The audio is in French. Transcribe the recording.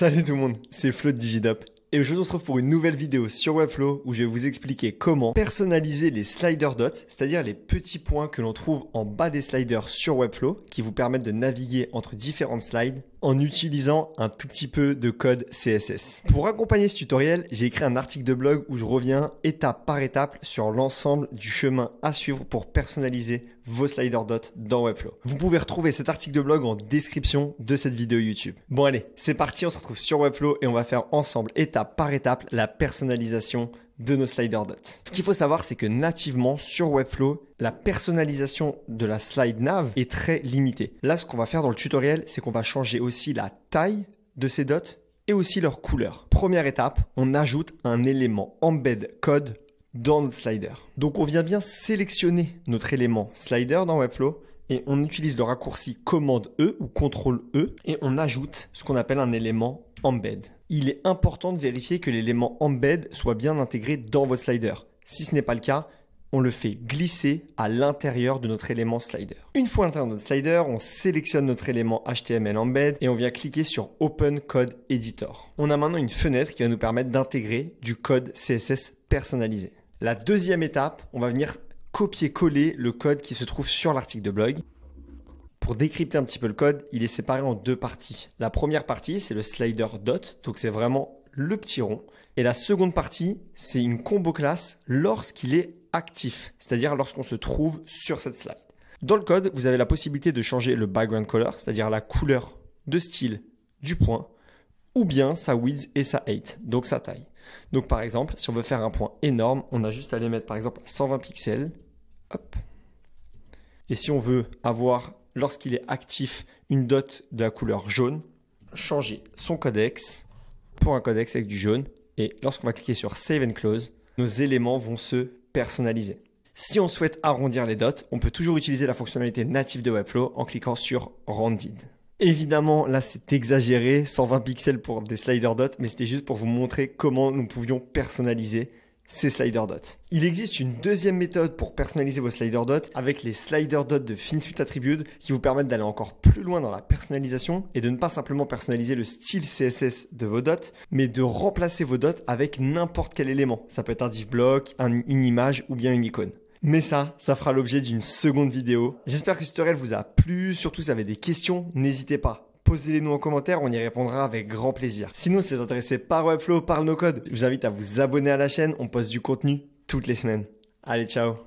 Salut tout le monde, c'est Flo de Digidop. Et aujourd'hui, on se retrouve pour une nouvelle vidéo sur Webflow où je vais vous expliquer comment personnaliser les slider dots, c'est-à-dire les petits points que l'on trouve en bas des sliders sur Webflow qui vous permettent de naviguer entre différentes slides en utilisant un tout petit peu de code CSS. Pour accompagner ce tutoriel, j'ai écrit un article de blog où je reviens étape par étape sur l'ensemble du chemin à suivre pour personnaliser vos slider dots dans Webflow. Vous pouvez retrouver cet article de blog en description de cette vidéo YouTube. Bon allez, c'est parti, on se retrouve sur Webflow et on va faire ensemble étape par étape la personnalisation de nos slider dots. Ce qu'il faut savoir, c'est que nativement sur Webflow, la personnalisation de la slide nav est très limitée. Là, ce qu'on va faire dans le tutoriel, c'est qu'on va changer aussi la taille de ces dots et aussi leur couleur. Première étape, on ajoute un élément embed code dans notre slider. Donc on vient bien sélectionner notre élément slider dans Webflow et on utilise le raccourci commande E ou contrôle E et on ajoute ce qu'on appelle un élément Embed. Il est important de vérifier que l'élément embed soit bien intégré dans votre slider. Si ce n'est pas le cas, on le fait glisser à l'intérieur de notre élément slider. Une fois à l'intérieur de notre slider, on sélectionne notre élément HTML embed et on vient cliquer sur Open Code Editor. On a maintenant une fenêtre qui va nous permettre d'intégrer du code CSS personnalisé. La deuxième étape, on va venir copier-coller le code qui se trouve sur l'article de blog décrypter un petit peu le code, il est séparé en deux parties. La première partie, c'est le slider dot, donc c'est vraiment le petit rond. Et la seconde partie, c'est une combo classe lorsqu'il est actif, c'est-à-dire lorsqu'on se trouve sur cette slide. Dans le code, vous avez la possibilité de changer le background color, c'est-à-dire la couleur de style du point, ou bien sa width et sa height, donc sa taille. Donc par exemple, si on veut faire un point énorme, on a juste à les mettre par exemple 120 pixels. Hop. Et si on veut avoir lorsqu'il est actif, une dot de la couleur jaune, changer son codex pour un codex avec du jaune. Et lorsqu'on va cliquer sur Save and Close, nos éléments vont se personnaliser. Si on souhaite arrondir les dots, on peut toujours utiliser la fonctionnalité native de Webflow en cliquant sur Rounded. Évidemment, là c'est exagéré, 120 pixels pour des slider dots, mais c'était juste pour vous montrer comment nous pouvions personnaliser c'est Slider Dot. Il existe une deuxième méthode pour personnaliser vos Slider Dot avec les Slider Dot de FinSuite Attribute qui vous permettent d'aller encore plus loin dans la personnalisation et de ne pas simplement personnaliser le style CSS de vos dots, mais de remplacer vos dots avec n'importe quel élément. Ça peut être un div block, une image ou bien une icône. Mais ça, ça fera l'objet d'une seconde vidéo. J'espère que ce tutoriel vous a plu, surtout si vous avez des questions, n'hésitez pas posez-les nous en commentaire, on y répondra avec grand plaisir. Sinon, si vous intéressé par Webflow, par nos codes, je vous invite à vous abonner à la chaîne, on poste du contenu toutes les semaines. Allez, ciao